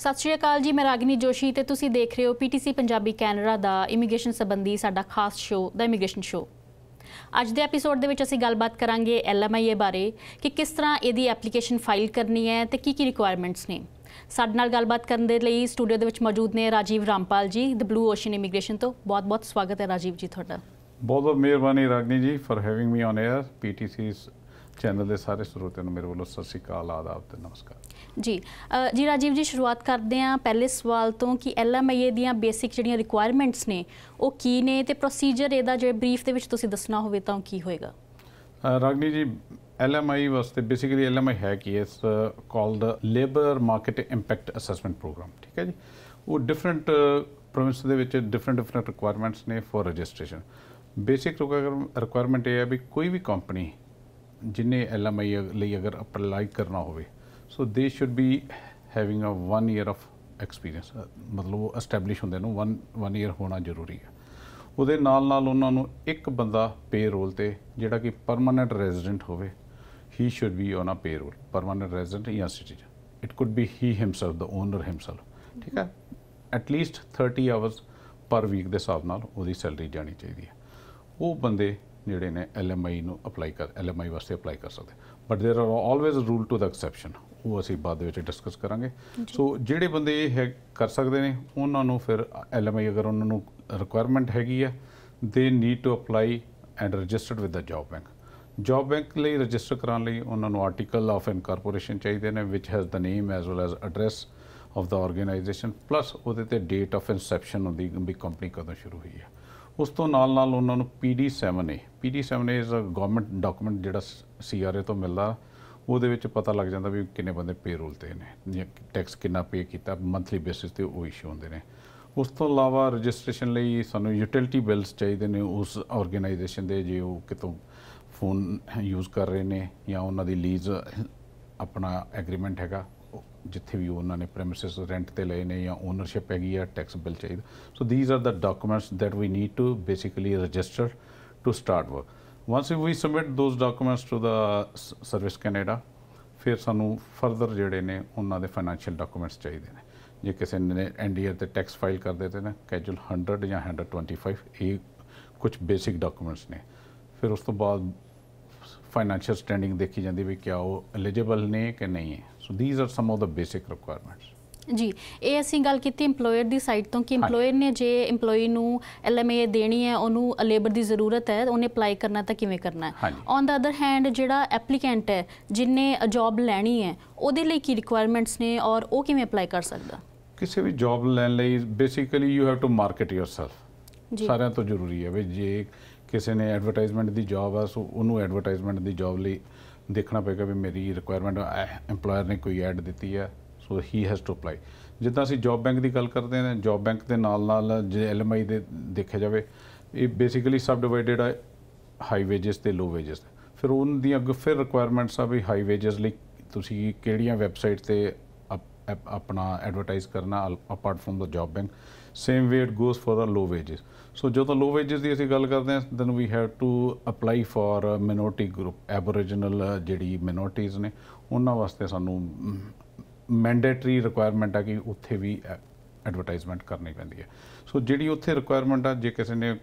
ਸਤਿ ਸ਼੍ਰੀ ਅਕਾਲ ਜੀ ਮੈਂ ਰਾਗਨੀ ਜੋਸ਼ੀ ਤੇ ਤੁਸੀਂ ਦੇਖ ਰਹੇ ਹੋ ਪੀਟੀਸੀ ਪੰਜਾਬੀ ਕੈਨੇਡਾ ਦਾ ਇਮੀਗ੍ਰੇਸ਼ਨ ਸੰਬੰਧੀ ਸਾਡਾ ਖਾਸ ਸ਼ੋਅ ਦਾ ਇਮੀਗ੍ਰੇਸ਼ਨ ਸ਼ੋਅ ਅੱਜ ਦੇ ਐਪੀਸੋਡ ਦੇ ਵਿੱਚ ਅਸੀਂ ਗੱਲਬਾਤ ਕਰਾਂਗੇ ਐਲਐਮਆਈਏ ਬਾਰੇ ਕਿ ਕਿਸ ਤਰ੍ਹਾਂ ਇਹਦੀ ਐਪਲੀਕੇਸ਼ਨ ਫਾਈਲ ਕਰਨੀ ਹੈ ਤੇ ਕੀ ਕੀ ਰਿਕੁਆਇਰਮੈਂਟਸ ਨੇ ਸਾਡੇ ਨਾਲ ਗੱਲਬਾਤ ਕਰਨ ਦੇ ਲਈ ਸਟੂਡੀਓ ਦੇ ਵਿੱਚ ਮੌਜੂਦ ਨੇ ਰਾਜੀਵ ਰਾਮਪਾਲ ਜੀ ਦ ਬਲੂ ਓਸ਼ਨ ਇਮੀਗ੍ਰੇਸ਼ਨ ਤੋਂ ਬਹੁਤ-ਬਹੁਤ ਸਵਾਗਤ ਹੈ ਰਾਜੀਵ ਜੀ ਤੁਹਾਡਾ ਬਹੁਤ ਬਹੁਤ ਮਿਹਰਬਾਨੀ Ragini ji for having me on air PTC channel ਦੇ ਸਾਰੇ ਸਰੋਤਿਆਂ ਨੂੰ ਮੇਰੇ ਵੱਲੋਂ ਸਤਿ ਸ੍ਰੀ ਅਕਾਲ ਆਦਾਬ ਤੇ ਨਮਸਕਾਰ ਜੀ ਜੀ ਰਾਜੀਵ ਜੀ ਸ਼ੁਰੂਆਤ ਕਰਦੇ ਆ ਪਹਿਲੇ ਸਵਾਲ ਤੋਂ ਕਿ ਆਈ ਦੀਆਂ ਬੇਸਿਕ ਜਿਹੜੀਆਂ ਰਿਕੁਆਇਰਮੈਂਟਸ ਨੇ ਉਹ ਕੀ ਨੇ ਤੇ ਪ੍ਰੋਸੀਜਰ ਇਹਦਾ ਜੇ ਬਰੀਫ ਦੇ ਵਿੱਚ ਤੁਸੀਂ ਦੱਸਣਾ ਹੋਵੇ ਤਾਂ ਕੀ ਹੋਏਗਾ ਰਾਗਨੀ ਜੀ ਆਈ ਵਾਸਤੇ ਬੇਸਿਕਲੀ ਆਈ ਹੈ ਕੀ is called labour market impact assessment programme ਠੀਕ ਹੈ ਜੀ ਉਹ ਡਿਫਰੈਂਟ ਪ੍ਰੋਵਿੰਸ ਦੇ ਵਿੱਚ ਡਿਫਰੈਂਟ ਡਿਫਰੈਂਟ ਰਿਕੁਆਇਰਮੈਂਟਸ ਨੇ ਫॉर ਰਜਿਸਟ੍ਰੇਸ਼ਨ ਬੇਸਿਕ ਰਿਕੁਆਇਰਮੈਂਟ ਇਹ ਹੈ ਵੀ ਕੋਈ ਵੀ ਕੰਪਨੀ ਜਿਨੇ ਆਈ ਲਈ ਅਗਰ ਅਪਲਾਈ ਕਰਨਾ ਹੋਵੇ so they should be having a 1 year of experience ਮਤਲਬ ਉਹ ਐਸਟੈਬਲਿਸ਼ ਹੁੰਦੇ ਨੂੰ 1 1 ਇਅਰ ਹੋਣਾ ਜ਼ਰੂਰੀ ਹੈ ਉਹਦੇ ਨਾਲ ਨਾਲ ਉਹਨਾਂ ਨੂੰ ਇੱਕ ਬੰਦਾ ਪੇ ਰੋਲ ਤੇ ਜਿਹੜਾ ਕਿ ਪਰਮਨੈਂਟ ਰੈਜ਼ੀਡੈਂਟ ਹੋਵੇ he should be on a payroll permanent resident ਜਾਂ citizen it could be he himself the owner himself ਠੀਕ ਹੈ at least 30 hours per week ਦੇ ਹਿਸਾਬ ਨਾਲ ਉਹਦੀ ਸੈਲਰੀ ਜਾਣੀ ਚਾਹੀਦੀ ਹੈ ਉਹ ਬੰਦੇ ਜਿਹੜੇ ਨੇ ਐਲਐਮਆਈ ਨੂੰ ਅਪਲਾਈ ਕਰ ਐਲਐਮਆਈ ਵਾਸਤੇ ਅਪਲਾਈ ਕਰ ਸਕਦੇ but there are always rule to the exception ਉਹ ਅਸੀਂ ਬਾਅਦ ਵਿੱਚ ਡਿਸਕਸ ਕਰਾਂਗੇ ਸੋ ਜਿਹੜੇ ਬੰਦੇ ਇਹ ਕਰ ਸਕਦੇ ਨੇ ਉਹਨਾਂ ਨੂੰ ਫਿਰ ਐਲਐਮਆਈ ਅਗਰ ਉਹਨਾਂ ਨੂੰ ਰਿਕੁਆਇਰਮੈਂਟ ਹੈਗੀ ਹੈ they need to apply and registered with the job bank job bank ਲਈ ਰਜਿਸਟਰ ਕਰਾਉਣ ਲਈ ਉਹਨਾਂ ਨੂੰ ਆਰਟੀਕਲ ਆਫ ਇਨਕਾਰਪੋਰੇਸ਼ਨ ਚਾਹੀਦੇ ਨੇ which has the name as well as address of the organisation plus ਉਹਦੇ ਤੇ ਡੇਟ ਆਫ ਇਨਸੈਪਸ਼ਨ ਹੁੰਦੀ ਵੀ ਕੰਪਨੀ ਕਦੋਂ ਸ਼ੁਰੂ ਹੋਈ ਹੈ ਉਸ ਤੋਂ ਨਾਲ ਨਾਲ ਉਹਨਾਂ ਨੂੰ 7 7 A is a government document ਜਿਹੜਾ ਸੀਆਰਏ ਤੋਂ ਮਿਲਦਾ ਉਹਦੇ ਵਿੱਚ ਪਤਾ ਲੱਗ ਜਾਂਦਾ ਵੀ ਕਿੰਨੇ ਬੰਦੇ ਪੇਰੋਲ ਤੇ ਨੇ ਟੈਕਸ ਕਿੰਨਾ ਪੇ ਕੀਤਾ ਮੰਥਲੀ ਬੇਸਿਸ ਤੇ ਉਹ ਇਸ਼ੂ ਹੁੰਦੇ ਨੇ ਉਸ ਤੋਂ ਇਲਾਵਾ ਰਜਿਸਟ੍ਰੇਸ਼ਨ ਲਈ ਸਾਨੂੰ ਯੂਟਿਲਿਟੀ ਬਿਲਸ ਚਾਹੀਦੇ ਨੇ ਉਸ ਆਰਗੇਨਾਈਜੇਸ਼ਨ ਦੇ ਜੇ ਉਹ ਕਿਤੋਂ ਫੋਨ ਯੂਜ਼ ਕਰ ਰਹੇ ਨੇ ਜਾਂ ਉਹਨਾਂ ਦੀ ਲੀਜ਼ ਆਪਣਾ ਐਗਰੀਮੈਂਟ ਹੈਗਾ ਜਿੱਥੇ ਵੀ ਉਹਨਾਂ ਨੇ ਪ੍ਰੈਮਿਸਿਸ ਰੈਂਟ ਤੇ ਲਏ ਨੇ ਜਾਂ ਓਨਰਸ਼ਿਪ ਹੈਗੀ ਆ ਟੈਕਸ ਬਿਲ ਚਾਹੀਦਾ so these are the documents that we need to basically register to start work once we submit those documents to the service Canada ਫਿਰ ਸਾਨੂੰ ਫਰਦਰ ਜਿਹੜੇ ਨੇ ਉਹਨਾਂ ਦੇ ਫਾਈਨੈਂਸ਼ੀਅਲ ਡਾਕੂਮੈਂਟਸ ਚਾਹੀਦੇ ਨੇ ਜੇ ਕਿਸੇ ਨੇ ਐਨਡੀਆਰ ਤੇ ਟੈਕਸ ਫਾਈਲ ਕਰ ਦਿੱਤੇ ਨੇ ਕੈਜੂਅਲ 100 ਜਾਂ 125 ਇਹ ਕੁਝ ਬੇਸਿਕ ਡਾਕੂਮੈਂਟਸ ਨੇ ਫਿਰ ਉਸ ਤੋਂ ਬਾਅਦ ਫਾਈਨੈਂਸ਼ੀਅਲ ਸਟੈਂਡਿੰਗ ਦੇਖੀ ਜਾਂਦੀ ਵੀ ਕਿਆ ਉਹ ਐਲੀਜੀਬਲ ਨੇ ਕਿ ਨਹੀਂ ਹੈ so these are some of the basic requirements ਜੀ ਇਹ ਅਸੀਂ ਗੱਲ ਕੀਤੀ EMPLOYER ਦੀ ਸਾਈਡ ਤੋਂ ਕਿ EMPLOYER ਨੇ ਜੇ EMPLOYEE ਨੂੰ LMA ਦੇਣੀ ਹੈ ਉਹਨੂੰ ਲੇਬਰ ਦੀ ਜ਼ਰੂਰਤ ਹੈ ਉਹਨੇ ਅਪਲਾਈ ਕਰਨਾ ਤਾਂ ਕਿਵੇਂ ਕਰਨਾ ਹੈ ਔਨ ਦਾ ਅਦਰ ਹੈਂਡ ਜਿਹੜਾ ਐਪਲੀਕੈਂਟ ਹੈ ਜਿਨੇ ਜੌਬ ਲੈਣੀ ਹੈ ਉਹਦੇ ਲਈ ਕੀ ਰਿਕੁਆਇਰਮੈਂਟਸ ਨੇ ਔਰ ਉਹ ਕਿਵੇਂ ਅਪਲਾਈ ਕਰ ਸਕਦਾ ਕਿਸੇ ਵੀ ਜੌਬ ਲੈਣ ਲਈ basically you have to market yourself ਸਾਰਿਆਂ ਤੋਂ ਜ਼ਰੂਰੀ ਹੈ ਵੀ ਜੇ ਕਿਸੇ ਨੇ ਐਡਵਰਟਾਈਜ਼ਮੈਂਟ ਦੀ ਜੌਬ ਆ ਸੋ ਉਹਨੂੰ ਐਡਵਰਟਾਈਜ਼ਮੈਂਟ ਦੀ ਜੌਬ ਲਈ ਦੇਖਣਾ ਪਏਗਾ ਵੀ ਮੇਰੀ ਰਿਕੁਆਇਰਮੈਂਟ ਐਮਪਲਾਇਰ ਨੇ ਕੋਈ ਐਡ ਦਿੱਤੀ ਆ so he has to apply ਜਿੱਦਾਂ ਅਸੀਂ ਜੌਬ ਬੈਂਕ ਦੀ ਗੱਲ ਕਰਦੇ ਹਾਂ ਜੌਬ ਬੈਂਕ ਦੇ ਨਾਲ ਨਾਲ ਜੇ ਐਲਐਮਆਈ ਦੇ ਦੇਖਿਆ ਜਾਵੇ ਇਹ ਬੇਸਿਕਲੀ ਸਬ ਡਿਵਾਈਡਡ ਹੈ ਹਾਈ ਵੇजेस ਤੇ ਲੋ ਵੇजेस ਫਿਰ ਉਹਨਾਂ ਦੀ ਅੱਗੇ ਫਿਰ ਰਿਕੁਆਇਰਮੈਂਟਸ ਆ ਵੀ ਹਾਈ ਵੇजेस ਲਈ ਤੁਸੀਂ ਕਿਹੜੀਆਂ ਵੈਬਸਾਈਟ ਤੇ ਆਪਣਾ ਐਡਵਰਟਾਈਜ਼ ਕਰਨਾ apart from the job bank same way it goes for the low wages so ਜੋ ਤਾਂ ਲੋ ਵੇजेस ਦੀ ਅਸੀਂ ਗੱਲ ਕਰਦੇ ਹਾਂ then we have to apply for minority group aboriginal ਜਿਹੜੀ ਮਿਨੋਰਟੀਜ਼ ਨੇ ਉਹਨਾਂ ਵਾਸਤੇ ਸਾਨੂੰ ਮੈਂਡੇਟਰੀ ਰਿਕੁਆਇਰਮੈਂਟ ਆ ਕਿ ਉੱਥੇ ਵੀ ਐਡਵਰਟਾਈਜ਼ਮੈਂਟ ਕਰਨੀ ਪੈਂਦੀ ਹੈ ਸੋ ਜਿਹੜੀ ਉੱਥੇ ਰਿਕੁਆਇਰਮੈਂਟ ਆ ਜੇ ਕਿਸੇ ਨੇ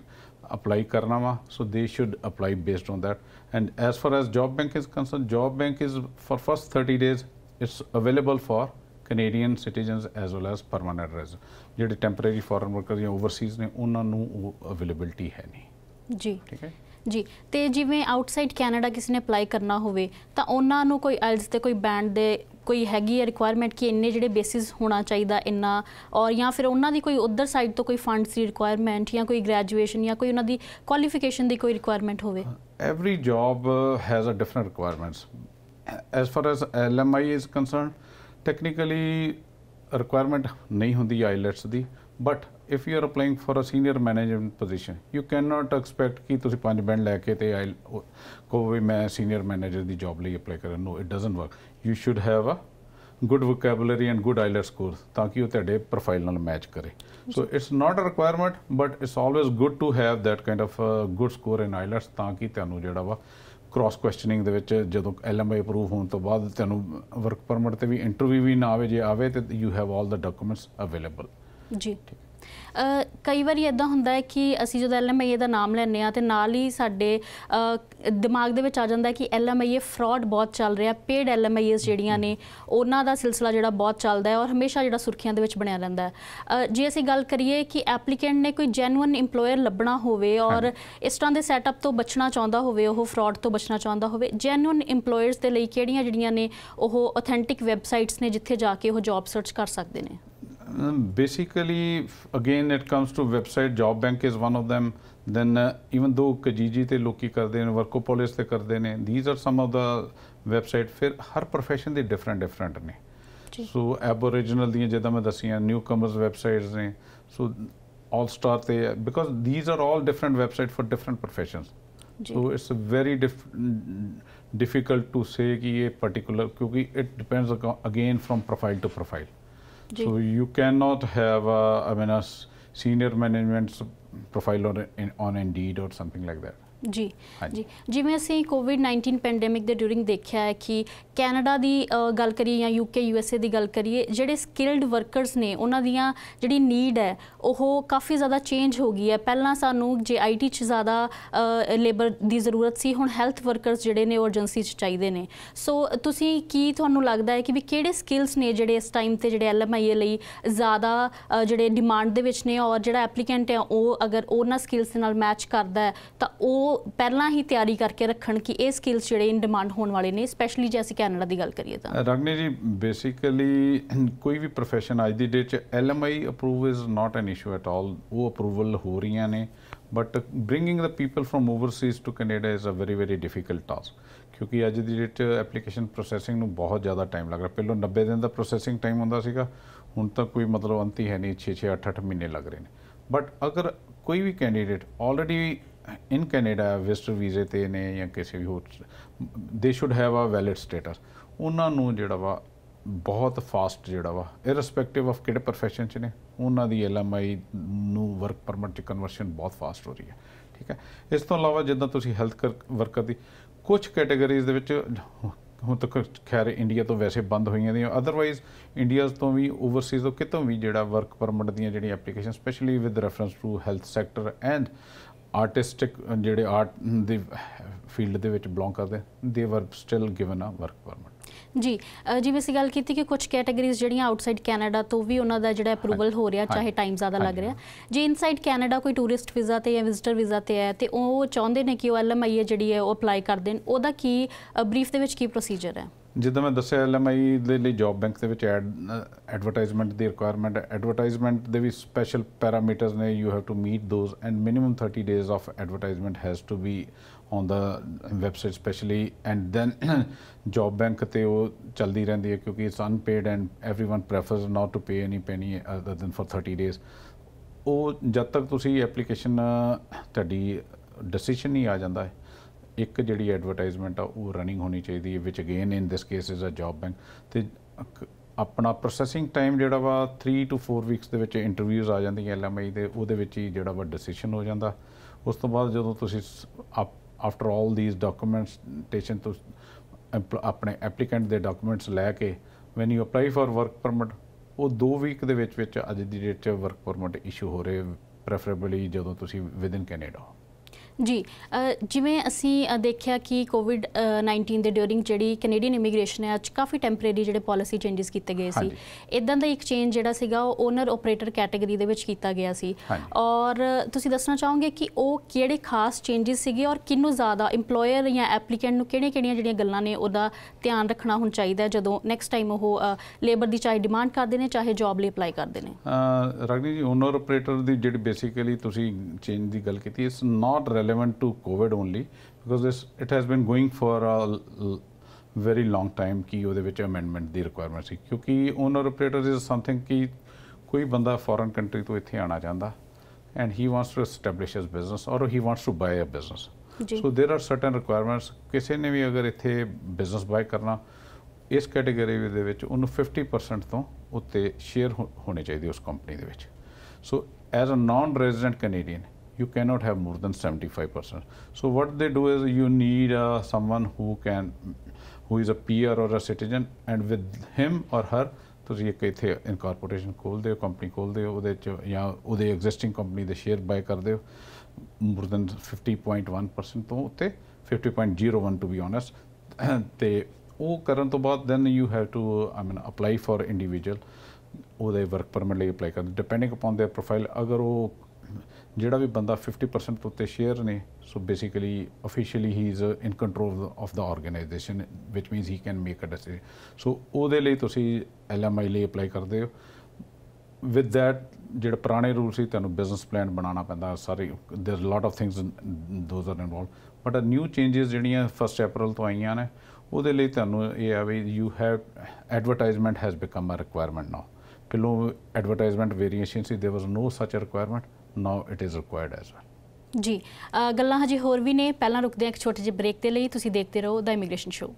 ਅਪਲਾਈ ਕਰਨਾ ਵਾ so they should apply based on that and as far as job bank is concern job bank is for first 30 days it's available for Canadian citizens as well as permanent ਰੈਜ਼ ਜਿਹੜੇ temporary foreign worker ਜਾਂ overseas ਨੇ ਉਹਨਾਂ ਨੂੰ ਉਹ availability ਹੈ ਨਹੀਂ ਜੀ ਠੀਕ ਹੈ ਜੀ ਤੇ ਜਿਵੇਂ ਆਊਟਸਾਈਡ ਕੈਨੇਡਾ ਕਿਸੇ ਨੇ ਅਪਲਾਈ ਕਰਨਾ ਹੋਵੇ ਤਾਂ ਉਹਨਾਂ ਨੂੰ ਕੋਈ ਐਲਸ ਤੇ ਕੋਈ ਬੈਂਡ ਦੇ ਕੋਈ ਹੈਗੀ ਹੈ ਰਿਕੁਆਇਰਮੈਂਟ ਕਿ ਇੰਨੇ ਜਿਹੜੇ ਬੇਸਿਸ ਹੋਣਾ ਚਾਹੀਦਾ ਇੰਨਾ ਔਰ ਜਾਂ ਫਿਰ ਉਹਨਾਂ ਦੀ ਕੋਈ ਉਧਰ ਸਾਈਡ ਤੋਂ ਕੋਈ ਫੰਡਸ ਦੀ ਰਿਕੁਆਇਰਮੈਂਟ ਜਾਂ ਕੋਈ ਗ੍ਰੈਜੂਏਸ਼ਨ ਜਾਂ ਕੋਈ ਉਹਨਾਂ ਦੀ ਕੁਆਲੀਫਿਕੇਸ਼ਨ ਦੀ ਕੋਈ ਰਿਕੁਆਇਰਮੈਂਟ ਹੋਵੇ every job has a different requirements as far as LMIA is concern technically requirement ਨਹੀਂ ਹੁੰਦੀ ਆਈਲੈਟਸ ਦੀ but if you are applying for a senior management position you can not expect ਕਿ ਤੁਸੀਂ ਪੰਜ band ਲੈ ਕੇ ਤੇ ਕੋ ਵੀ ਮੈਂ ਸੀਨੀਅਰ ਮੈਨੇਜਰ ਦੀ ਜੌਬ ਲਈ ਅਪਲਾਈ ਕਰਾਂ no it doesn't work you should have a good vocabulary and good ਆਈਲਰ ਸਕੋਰ ਤਾਂ ਕਿ ਉਹ ਤੁਹਾਡੇ ਪ੍ਰੋਫਾਈਲ ਨਾਲ ਮੈਚ ਕਰੇ so it's not a requirement but it's always good to have that kind of good score in IELTS ਤਾਂ ਕਿ ਤੁਹਾਨੂੰ ਜਿਹੜਾ ਵਾ ਕ੍ਰਾਸ ਕੁਐਸਚਨਿੰਗ ਦੇ ਵਿੱਚ ਜਦੋਂ ਐਲਐਮਆਈ ਅਪਰੂਵ ਹੋਣ ਤੋਂ ਬਾਅਦ ਤੁਹਾਨੂੰ ਵਰਕ ਪਰਮਿਟ ਤੇ ਵੀ ਇੰਟਰਵਿਊ ਵੀ ਨਾ ਆਵੇ ਜੇ ਆਵੇ ਤੇ you have all the documents available ਜੀ ਠੀਕ ਕਈ ਵਾਰੀ ਇਦਾਂ ਹੁੰਦਾ ਹੈ ਕਿ ਅਸੀਂ ਜਦੋਂ ਐਲਐਮਆਈ ਦਾ ਨਾਮ ਲੈਂਦੇ ਆ ਤੇ ਨਾਲ ਹੀ ਸਾਡੇ ਦਿਮਾਗ ਦੇ ਵਿੱਚ ਆ ਜਾਂਦਾ ਕਿ ਐਲਐਮਆਈ ਫਰਾਡ ਬਹੁਤ ਚੱਲ ਰਿਹਾ ਪੇਡ ਐਲਐਮਆਈਸ ਜਿਹੜੀਆਂ ਨੇ ਉਹਨਾਂ ਦਾ ਸਿਲਸਿਲਾ ਜਿਹੜਾ ਬਹੁਤ ਚੱਲਦਾ ਹੈ ਔਰ ਹਮੇਸ਼ਾ ਜਿਹੜਾ ਸੁਰਖੀਆਂ ਦੇ ਵਿੱਚ ਬਣਿਆ ਰਹਿੰਦਾ ਹੈ ਜੇ ਅਸੀਂ ਗੱਲ ਕਰੀਏ ਕਿ ਐਪਲੀਕੈਂਟ ਨੇ ਕੋਈ ਜੈਨੂਇਨ ਏਮਪਲੋਇਰ ਲੱਭਣਾ ਹੋਵੇ ਔਰ ਇਸ ਤਰ੍ਹਾਂ ਦੇ ਸੈਟਅਪ ਤੋਂ ਬਚਣਾ ਚਾਹੁੰਦਾ ਹੋਵੇ ਉਹ ਫਰਾਡ ਤੋਂ ਬਚਣਾ ਚਾਹੁੰਦਾ ਹੋਵੇ ਜੈਨੂਇਨ ਏਮਪਲੋਇਰਸ ਦੇ ਲਈ ਕਿਹੜੀਆਂ ਜਿਹੜੀਆਂ ਨੇ ਉਹ ਆਥੈਂਟਿਕ ਵੈਬਸਾਈਟਸ ਨੇ ਜਿੱਥੇ ਜਾ ਕੇ ਉਹ ਜੌਬ ਸਰਚ ਕਰ ਸਕਦੇ ਨੇ basically, again, it comes to website. Job Bank is one of them. Then uh, even though Kijiji te loki karde ne Workopolis te karde ne these are some of the website fir har profession de different different ne so aboriginal di jeda main dassiyan newcomers websites ne so all star te because these are all different website for different professions so it's very diff difficult to say ki ye particular kyunki it depends again from profile to profile So you cannot have, a, I mean, a senior management profile on, on Indeed or something like that. ਜੀ ਜੀ ਜਿਵੇਂ ਅਸੀਂ ਕੋਵਿਡ-19 pandemic ਦੇ during ਦੇਖਿਆ ਹੈ ਕਿ Canada ਦੀ ਗੱਲ ਕਰੀਏ ਜਾਂ ਯੂਕੇ ਯੂਐਸਏ ਦੀ ਗੱਲ ਕਰੀਏ ਜਿਹੜੇ ਸਕਿਲਡ ਵਰਕਰਸ ਨੇ ਉਹਨਾਂ ਦੀਆਂ ਜਿਹੜੀ ਨੀਡ ਹੈ ਉਹ ਕਾਫੀ ਜ਼ਿਆਦਾ ਚੇਂਜ ਹੋ ਗਈ ਹੈ ਪਹਿਲਾਂ ਸਾਨੂੰ ਜੇ ਆਈਟੀ 'ਚ ਜ਼ਿਆਦਾ ਲੇਬਰ ਦੀ ਜ਼ਰੂਰਤ ਸੀ ਹੁਣ ਹੈਲਥ ਵਰਕਰਸ ਜਿਹੜੇ ਨੇ ਅਰਜੈਂਸੀ 'ਚ ਚਾਹੀਦੇ ਨੇ ਸੋ ਤੁਸੀਂ ਕੀ ਤੁਹਾਨੂੰ ਲੱਗਦਾ ਹੈ ਕਿ ਵੀ ਕਿਹੜੇ ਸਕਿਲਸ ਨੇ ਜਿਹੜੇ ਇਸ ਟਾਈਮ ਤੇ ਜਿਹੜੇ ਐਲਐਮਆਈਏ ਲਈ ਜ਼ਿਆਦਾ ਜਿਹੜੇ ਡਿਮਾਂਡ ਦੇ ਵਿੱਚ ਨੇ ਔਰ ਜਿਹੜਾ ਐਪਲੀਕੈਂਟ ਹੈ ਉਹ ਅਗਰ ਉਹਨਾਂ ਸਕਿਲਸ ਨਾਲ ਮੈਚ ਕਰਦਾ ਹੈ ਤਾਂ ਉਹ ਉਹ ਪਹਿਲਾਂ ਹੀ ਤਿਆਰੀ ਕਰਕੇ ਰੱਖਣ ਕਿ ਇਹ ਸਕਿੱਲਸ ਜਿਹੜੇ ਇਨ ਡਿਮਾਂਡ ਹੋਣ ਵਾਲੇ ਨੇ ਸਪੈਸ਼ਲੀ ਜੇ ਅਸੀਂ ਕੈਨੇਡਾ ਦੀ ਗੱਲ ਕਰੀਏ ਤਾਂ ਰਗਨੇ ਜੀ ਬੇਸਿਕਲੀ ਕੋਈ ਵੀ profession ਅੱਜ ਦੀ ਡੇਟ ਚ LMIA approve is not an issue at all ਉਹ ਅਪਰੂਵਲ ਹੋ ਰਹੀਆਂ ਨੇ but bringing the people from overseas to Canada is a very very difficult task ਕਿਉਂਕਿ ਅੱਜ ਦੀ ਡੇਟ ਐਪਲੀਕੇਸ਼ਨ ਪ੍ਰੋਸੈਸਿੰਗ ਨੂੰ ਬਹੁਤ ਜ਼ਿਆਦਾ ਟਾਈਮ ਲੱਗ ਰਿਹਾ ਪਹਿਲਾਂ 90 ਦਿਨ ਦਾ ਪ੍ਰੋਸੈਸਿੰਗ ਟਾਈਮ ਹੁੰਦਾ ਸੀਗਾ ਹੁਣ ਤਾਂ ਕੋਈ ਮਤਲਬ ਅੰਤ ਹੀ ਹੈ ਨਹੀਂ 6 6 8 8 ਮਹੀਨੇ ਲੱਗ ਰਹੇ ਨੇ ਬਟ ਅਗਰ ਕੋਈ ਵੀ candidate already in Canada visitor ਵੀਜ਼ੇ ਤੇ ਨੇ ਜਾਂ ਕਿਸੇ ਵੀ ਹੋਰ they should have a valid status ਉਹਨਾਂ ਨੂੰ ਜਿਹੜਾ ਵਾ ਬਹੁਤ ਫਾਸਟ ਜਿਹੜਾ ਵਾ ਇਰਰਸਪੈਕਟਿਵ ਆਫ ਕਿਹੜੇ profession ਚ ਨੇ ਉਹਨਾਂ ਦੀ ਐਲਐਮਆਈ ਨੂੰ ਵਰਕ ਪਰਮਿਟ ਚ ਕਨਵਰਸ਼ਨ ਬਹੁਤ ਫਾਸਟ ਹੋ ਰਹੀ ਹੈ ਠੀਕ ਹੈ ਇਸ ਤੋਂ ਇਲਾਵਾ ਜਿੱਦਾਂ ਤੁਸੀਂ ਹੈਲਥ ਵਰਕਰ ਦੀ ਕੁਝ ਕੈਟਾਗਰੀਜ਼ ਦੇ ਵਿੱਚ ਹੁਣ ਤੱਕ ਖੈਰ ਇੰਡੀਆ ਤੋਂ ਵੈਸੇ ਬੰਦ ਹੋਈਆਂ ਨੇ ਅਦਰਵਾਈਜ਼ ਇੰਡੀਆਸ ਤੋਂ ਵੀ ਓਵਰਸੀਜ਼ ਤੋਂ ਕਿਤੋਂ ਵੀ ਜਿਹੜਾ ਵਰਕ ਪਰਮਿਟ ਦੀਆਂ ਜਿਹੜੀਆਂ application specially with reference to health sector and artistic ਜਿਹੜੇ ਆਰਟ ਦੇ ਫੀਲਡ ਦੇ ਵਿੱਚ ਬਿਲੋਂਗ ਕਰਦੇ they were still given a work permit ਜੀ ਜਿਵੇਂ ਅਸੀਂ ਗੱਲ ਕੀਤੀ ਕਿ ਕੁਝ ਕੈਟਾਗਰੀਜ਼ ਜਿਹੜੀਆਂ ਆਊਟਸਾਈਡ ਕੈਨੇਡਾ ਤੋਂ ਵੀ ਉਹਨਾਂ ਦਾ ਜਿਹੜਾ ਅਪਰੂਵਲ ਹੋ ਰਿਹਾ ਚਾਹੇ ਟਾਈਮ ਜ਼ਿਆਦਾ ਲੱਗ ਰਿਹਾ ਜੇ ਇਨਸਾਈਡ ਕੈਨੇਡਾ ਕੋਈ ਟੂਰਿਸਟ ਵੀਜ਼ਾ ਤੇ ਜਾਂ ਵਿਜ਼ਿਟਰ ਵੀਜ਼ਾ ਤੇ ਆਇਆ ਤੇ ਉਹ ਚਾਹੁੰਦੇ ਨੇ ਕਿ ਉਹ ਐਲਐਮਆਈਏ ਜਿਹੜੀ ਹੈ ਉਹ ਅਪਲਾਈ ਕਰ ਦੇਣ ਉਹਦਾ ਕੀ ਬਰੀਫ ਦੇ ਵਿੱਚ ਕੀ ਪ੍ਰੋਸੀਜਰ ਹੈ ਜਿੱਦਾਂ ਮੈਂ ਦੱਸਿਆ ਐਲਐਮਆਈ ਦੇ ਲਈ ਜੌਬ ਬੈਂਕ ਦੇ ਵਿੱਚ ਐਡ ਐਡਵਰਟਾਈਜ਼ਮੈਂਟ ਦੀ ਰਿਕੁਆਇਰਮੈਂਟ ਐਡਵਰਟਾਈਜ਼ਮੈਂਟ ਦੇ ਵੀ ਸਪੈਸ਼ਲ ਪੈਰਾਮੀਟਰਸ ਨੇ you have to meet those and minimum 30 days of advertisement has to be on the website specially and then job bank ਤੇ ਉਹ ਚੱਲਦੀ ਰਹਿੰਦੀ ਹੈ ਕਿਉਂਕਿ it's unpaid and everyone prefers not to pay any penny other than for 30 days ਉਹ ਜਦ ਤੱਕ ਤੁਸੀਂ ਐਪਲੀਕੇਸ਼ਨ ਤੁਹਾਡੀ ਡਿਸੀਜਨ ਨਹੀਂ ਆ ਜਾਂਦਾ ਹੈ ਇੱਕ ਜਿਹੜੀ ਐਡਵਰਟਾਈਜ਼ਮੈਂਟ ਆ ਉਹ ਰਨਿੰਗ ਹੋਣੀ ਚਾਹੀਦੀ ਹੈ which again in this case is a job bank ਤੇ ਆਪਣਾ ਪ੍ਰੋਸੈਸਿੰਗ ਟਾਈਮ ਜਿਹੜਾ ਵਾ 3 ਟੂ 4 ਵੀਕਸ ਦੇ ਵਿੱਚ ਇੰਟਰਵਿਊਜ਼ ਆ ਜਾਂਦੀਆਂ ਐਲਐਮਆਈ ਦੇ ਉਹਦੇ ਵਿੱਚ ਹੀ ਜਿਹੜਾ ਵਾ ਡਿਸੀਜਨ ਹੋ ਜਾਂਦਾ ਉਸ ਤੋਂ ਬਾਅਦ ਜਦੋਂ ਤੁਸੀਂ ਆਫਟਰ ਆਲ ਥੀਸ ਡਾਕੂਮੈਂਟੇਸ਼ਨ ਤੋਂ ਆਪਣੇ ਐਪਲੀਕੈਂਟ ਦੇ ਡਾਕੂਮੈਂਟਸ ਲੈ ਕੇ when you apply for work permit ਉਹ 2 ਵੀਕ ਦੇ ਵਿੱਚ ਵਿੱਚ ਅੱਜ ਦੀ ਡੇਟ 'ਚ ਵਰਕ ਪਰਮਿਟ ਇਸ਼ੂ ਹੋ ਰਹੇ ਪ੍ਰੈਫਰੇਬਲੀ ਜਦੋਂ ਤੁਸੀਂ ਵਿਦਨ ਕੈਨੇਡਾ ਜੀ ਜਿਵੇਂ ਅਸੀਂ ਦੇਖਿਆ ਕਿ ਕੋਵਿਡ 19 ਦੇ ਡਿਊਰਿੰਗ ਜਿਹੜੀ ਕੈਨੇਡੀਅਨ ਇਮੀਗ੍ਰੇਸ਼ਨ ਹੈ ਅੱਜ ਕਾਫੀ ਟੈਂਪਰੇਰੀ ਜਿਹੜੇ ਪਾਲਿਸੀ ਚੇਂਜਸ ਕੀਤੇ ਗਏ ਸੀ ਇਦਾਂ ਦਾ ਇੱਕ ਚੇਂਜ ਜਿਹੜਾ ਸੀਗਾ ਉਹ ਓਨਰ ਆਪਰੇਟਰ ਕੈਟਾਗਰੀ ਦੇ ਵਿੱਚ ਕੀਤਾ ਗਿਆ ਸੀ ਔਰ ਤੁਸੀਂ ਦੱਸਣਾ ਚਾਹੋਗੇ ਕਿ ਉਹ ਕਿਹੜੇ ਖਾਸ ਚੇਂਜਸ ਸੀਗੇ ਔਰ ਕਿੰਨੂੰ ਜ਼ਿਆਦਾ ਏਮਪਲੋਇਰ ਜਾਂ ਐਪਲੀਕੈਂਟ ਨੂੰ ਕਿਹੜੀਆਂ-ਕਿਹੜੀਆਂ ਜਿਹੜੀਆਂ ਗੱਲਾਂ ਨੇ ਉਹਦਾ ਧਿਆਨ ਰੱਖਣਾ ਹੁਣ ਚਾਹੀਦਾ ਜਦੋਂ ਨੈਕਸਟ ਟਾਈਮ ਉਹ ਲੇਬਰ ਦੀ ਚਾਹੇ ਡਿਮਾਂਡ ਕਰਦੇ ਨੇ ਚਾਹੇ ਜੌਬ ਲਈ ਅਪਲਾਈ ਕਰਦੇ ਨੇ ਰਗਨੀ ਜੀ ਓਨਰ ਆਪਰੇਟਰ ਦੀ ਜਿਹੜੀ ਬੇਸਿਕਲੀ ਤੁਸੀਂ ਚੇਂਜ ਦੀ ਗੱਲ ਕੀਤੀ ਇਸ ਨਾਟ relevant to COVID only because this it has been going for a very long time ਕਿ ਉਹਦੇ ਵਿੱਚ ਅਮੈਂਡਮੈਂਟ ਦੀ ਰਿਕੁਆਇਰਮੈਂਟ ਸੀ ਕਿਉਂਕਿ ਓਨਰ ਆਪਰੇਟਰ ਇਜ਼ ਸਮਥਿੰਗ ਕਿ ਕੋਈ ਬੰਦਾ ਫੋਰਨ ਕੰਟਰੀ ਤੋਂ ਇੱਥੇ ਆਣਾ ਚਾਹੁੰਦਾ and he wants to establish his business or he wants to buy a business so there are certain requirements ਕਿਸੇ ਨੇ ਵੀ ਅਗਰ ਇੱਥੇ ਬਿਜ਼ਨਸ ਬਾਈ ਕਰਨਾ ਇਸ ਕੈਟਾਗਰੀ ਦੇ ਵਿੱਚ ਉਹਨੂੰ 50% ਤੋਂ ਉੱਤੇ ਸ਼ੇਅਰ ਹੋਣੇ ਚਾਹੀਦੇ ਉਸ ਕੰਪਨੀ ਦੇ ਵਿੱਚ so as a non resident Canadian you cannot have more than 75%. So what they do is you need uh, someone who can, who is a peer or a citizen and with him or her ਤੁਸੀਂ ਇਹ ਕਿਥੇ ਇਨਕਾਰਪੋਰੇਸ਼ਨ ਖੋਲਦੇ ਹੋ company ਖੋਲਦੇ ਹੋ ਉਹਦੇ ਚ ਜਾਂ ਉਹਦੇ ਐਗਜ਼ਿਸਟਿੰਗ they ਦੇ ਸ਼ੇਅਰ ਬਾਏ ਕਰਦੇ ਹੋ 50.1% ਤੋਂ ਉੱਤੇ 50.01 ਟੂ ਬੀ ਓਨੈਸਟ ਤੇ ਉਹ ਕਰਨ ਤੋਂ ਬਾਅਦ then you have to I mean apply for individual ਉਹਦੇ ਵਰਕ ਪਰਮਿਟ ਲਈ ਅਪਲਾਈ ਕਰਦੇ ਡਿਪੈਂਡਿੰਗ ਅਪਨ देयर ਜਿਹੜਾ ਵੀ ਬੰਦਾ 50% ਤੋਂ ਉੱਤੇ ਸ਼ੇਅਰ ਨੇ so basically officially he is in control of the organization ਵਿਚ means he can make a decision so ਉਹਦੇ ਲਈ ਤੁਸੀਂ ਐਲਐਮਆਈ ਲਈ ਅਪਲਾਈ ਕਰਦੇ ਹੋ ਵਿਦ ਥੈਟ ਜਿਹੜਾ ਪੁਰਾਣੇ ਰੂਲ ਸੀ ਤੁਹਾਨੂੰ ਬਿਜ਼ਨਸ ਪਲਾਨ ਬਣਾਉਣਾ ਪੈਂਦਾ ਸਾਰੇ there lot of things those are involved but a new changes ਜਿਹੜੀਆਂ 1 ਅਪ੍ਰੈਲ ਤੋਂ ਆਈਆਂ ਨੇ ਉਹਦੇ ਲਈ ਤੁਹਾਨੂੰ ਇਹ ਆ ਵੀ you have advertisement has become a requirement now ਪਹਿਲੋਂ ਐਡਵਰਟਾਈਜ਼ਮੈਂਟ ਵੇਰੀਏਸ਼ਨ ਸੀ there was no such requirement now it is required as well ਜੀ ਗੱਲਾਂ ਹਜੇ ਹੋਰ ਵੀ ਨੇ ਪਹਿਲਾਂ ਰੁਕਦੇ ਆ ਇੱਕ ਛੋਟੇ ਜਿਹੇ ਬ੍ਰੇਕ ਦੇ ਲਈ ਤੁਸੀਂ ਦੇਖਦੇ ਰਹੋ ਦਾ ਇਮੀਗ੍ਰੇਸ਼ਨ ਸ਼ੋਅ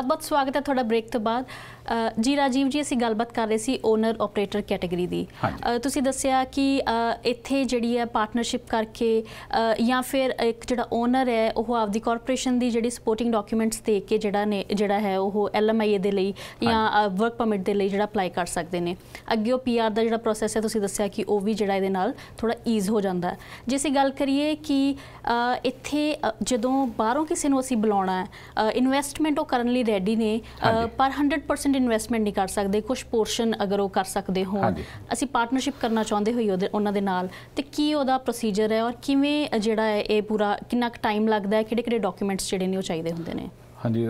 ਬਹੁਤ-ਬਹੁਤ ਸਵਾਗਤ ਹੈ ਤੁਹਾਡਾ ਬ੍ਰੇਕ ਤੋਂ ਬਾਅਦ ਜੀ ਰਾਜੀਵ ਜੀ ਅਸੀਂ ਗੱਲਬਾਤ ਕਰ ਰਹੇ ਸੀ ਓਨਰ ਆਪਰੇਟਰ ਕੈਟਾਗਰੀ ਦੀ ਤੁਸੀਂ ਦੱਸਿਆ ਕਿ ਇੱਥੇ ਜਿਹੜੀ ਹੈ ਪਾਰਟਨਰਸ਼ਿਪ ਕਰਕੇ ਜਾਂ ਫਿਰ ਇੱਕ ਜਿਹੜਾ ਓਨਰ ਹੈ ਉਹ ਆਪਦੀ ਕਾਰਪੋਰੇਸ਼ਨ ਦੀ ਜਿਹੜੀ ਸਪੋਰਟਿੰਗ ਡਾਕੂਮੈਂਟਸ ਦੇ ਕੇ ਜਿਹੜਾ ਨੇ ਜਿਹੜਾ ਹੈ ਉਹ ਐਲਐਮਆਈਏ ਦੇ ਲਈ ਜਾਂ ਵਰਕ ਪਰਮਿਟ ਦੇ ਲਈ ਜਿਹੜਾ ਅਪਲਾਈ ਕਰ ਸਕਦੇ ਨੇ ਅੱਗੇ ਉਹ ਪੀਆਰ ਦਾ ਜਿਹੜਾ ਪ੍ਰੋਸੈਸ ਹੈ ਤੁਸੀਂ ਦੱਸਿਆ ਕਿ ਉਹ ਵੀ ਜਿਹੜਾ ਇਹਦੇ ਨਾਲ ਥੋੜਾ ਈਜ਼ ਹੋ ਜਾਂਦਾ ਜੇ ਅਸੀਂ ਗੱਲ ਕਰੀਏ ਕਿ ਇੱਥੇ ਜਦੋਂ ਬਾਹਰੋਂ ਕਿਸੇ ਨੂੰ ਅਸੀਂ ਬੁਲਾਉਣਾ ਹੈ ਇਨਵੈਸਟਮੈਂਟ ਉਹ ਕਰਨ ਲਈ ਡੈਡੀ ਨੇ ਪਰ 100% ਇਨਵੈਸਟਮੈਂਟ ਨਹੀਂ ਕਰ ਸਕਦੇ ਕੁਝ ਪੋਰਸ਼ਨ ਅਗਰ ਉਹ ਕਰ ਸਕਦੇ ਹੋ ਅਸੀਂ ਪਾਰਟਨਰਸ਼ਿਪ ਕਰਨਾ ਚਾਹੁੰਦੇ ਹੋਈ ਉਹਨਾਂ ਦੇ ਨਾਲ ਤੇ ਕੀ ਉਹਦਾ ਪ੍ਰੋਸੀਜਰ ਹੈ ਔਰ ਕਿਵੇਂ ਜਿਹੜਾ ਹੈ ਇਹ ਪੂਰਾ ਕਿੰਨਾ ਕੁ ਟਾਈਮ ਲੱਗਦਾ ਹੈ ਕਿਹੜੇ ਕਿਹੜੇ ਡਾਕੂਮੈਂਟਸ ਜਿਹੜੇ ਨੇ ਉਹ ਚਾਹੀਦੇ ਹੁੰਦੇ ਨੇ ਹਾਂਜੀ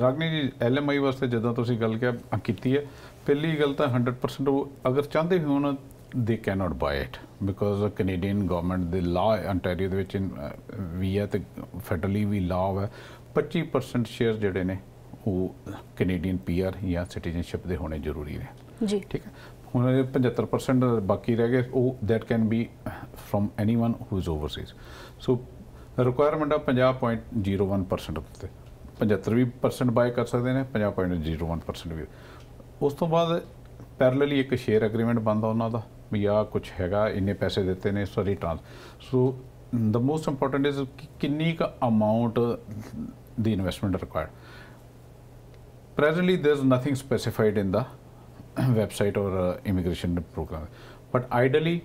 ਰਗਨੀ ਜੀ ਐਲਐਮਆਈ ਵਾਸਤੇ ਜਦੋਂ ਤੁਸੀਂ ਗੱਲ ਕੀਤੀ ਹੈ ਪਹਿਲੀ ਗੱਲ ਤਾਂ 100% ਉਹ ਅਗਰ ਚਾਹੁੰਦੇ ਹੋਣ they can not buy it because Canadian government ਦੇ ਲਾਅ ਅੰਟਾਰੀਓ ਦੇ ਵਿੱਚ ਵੀ ਹੈ ਤੇ ਫੈਡਰਲੀ ਵੀ ਲਾਅ ਹੈ 25% ਸ਼ੇਅਰ ਜਿਹੜੇ ਨੇ ਉਹ ਕੈਨੇਡੀਅਨ ਪੀਆਰ ਜਾਂ ਸਿਟੀਜ਼ਨਸ਼ਿਪ ਦੇ ਹੋਣੇ ਜ਼ਰੂਰੀ ਨੇ ਜੀ ਠੀਕ ਹੈ ਹੁਣ 75% ਬਾਕੀ ਰਹਿ ਗਏ ਉਹ that can be firm anyone who is overseas so requirement ਆ 50.01% ਉੱਤੇ 75 ਵੀ ਪਰਸੈਂਟ ਬਾਏ ਕਰ ਸਕਦੇ ਨੇ 50.01% ਵੀ ਉਸ ਤੋਂ ਬਾਅਦ ਪੈਰਲਲੀ ਇੱਕ ਸ਼ੇਅਰ ਐਗਰੀਮੈਂਟ ਬੰਦਾ ਉਹਨਾਂ ਦਾ ਵੀ ਆ ਕੁਝ ਹੈਗਾ ਇੰਨੇ ਪੈਸੇ ਦਿੱਤੇ ਨੇ sorry trans so the most important is ਕਿੰਨੀ ਕ ਅਮਾਉਂਟ ਦੀ investment required Presently, there's nothing specified in the website or uh, immigration program. But ideally,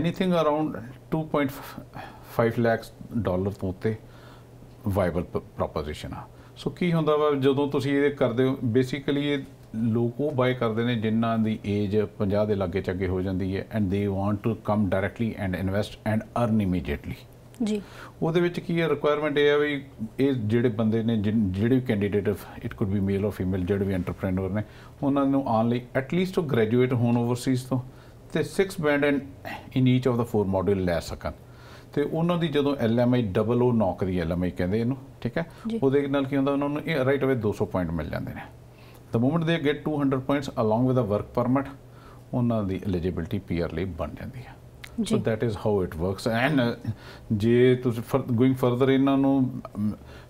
anything around 2.5 lakhs dollar ਤੋਂ ਉੱਤੇ ਵਾਇਬਲ ਪ੍ਰੋਪੋਜੀਸ਼ਨ ਆ ਸੋ ਕੀ ਹੁੰਦਾ ਵਾ ਜਦੋਂ ਤੁਸੀਂ ਇਹ ਕਰਦੇ ਹੋ ਬੇਸਿਕਲੀ ਇਹ ਲੋਕ ਉਹ ਬਾਏ ਕਰਦੇ ਨੇ ਜਿਨ੍ਹਾਂ ਦੀ ਏਜ 50 ਦੇ ਲਾਗੇ ਚੱਗੇ ਹੋ ਜਾਂਦੀ ਹੈ and they want to come directly and invest and earn immediately ਜੀ ਉਹਦੇ ਵਿੱਚ ਕੀ ਹੈ ਰਿਕੁਆਇਰਮੈਂਟ ਇਹ ਹੈ ਵੀ ਇਹ ਜਿਹੜੇ ਬੰਦੇ ਨੇ ਜਿਹੜੇ ਵੀ candidate it could be male or female ਜਿਹੜੇ ਵੀ ਐਂਟਰਪ੍ਰੈਨਰ ਨੇ ਉਹਨਾਂ ਨੂੰ ਆਉਣ ਲਈ ਐਟ ਲੀਸਟ ਉਹ ਗ੍ਰੈਜੂਏਟ ਹੋਣ ਓਵਰਸੀਜ਼ ਤੋਂ ਤੇ 6 band in each of the four module ਲੈ ਸਕਣ ਤੇ ਉਹਨਾਂ ਦੀ ਜਦੋਂ ਐਲਐਮਆਈ ਓ ਨੌਕਰੀ ਐਲਐਮਆਈ ਕਹਿੰਦੇ ਇਹਨੂੰ ਠੀਕ ਹੈ ਉਹਦੇ ਨਾਲ ਕੀ ਹੁੰਦਾ ਉਹਨਾਂ ਨੂੰ ਇਹ ਰਾਈਟ ਅਵੇ 200 ਪੁਆਇੰਟ ਮਿਲ ਜਾਂਦੇ ਨੇ the moment they get 200 points along with a work permit ਉਹਨਾਂ ਦੀ ਐਲੀਜੀਬਿਲਟੀ ਪੀਆਰ ਲਈ ਬਣ ਜਾਂਦੀ ਹੈ so that is how it works and ਜੇ ਤੁਸੀਂ ਗੋਇੰਗ ਫਰਦਰ ਇਹਨਾਂ ਨੂੰ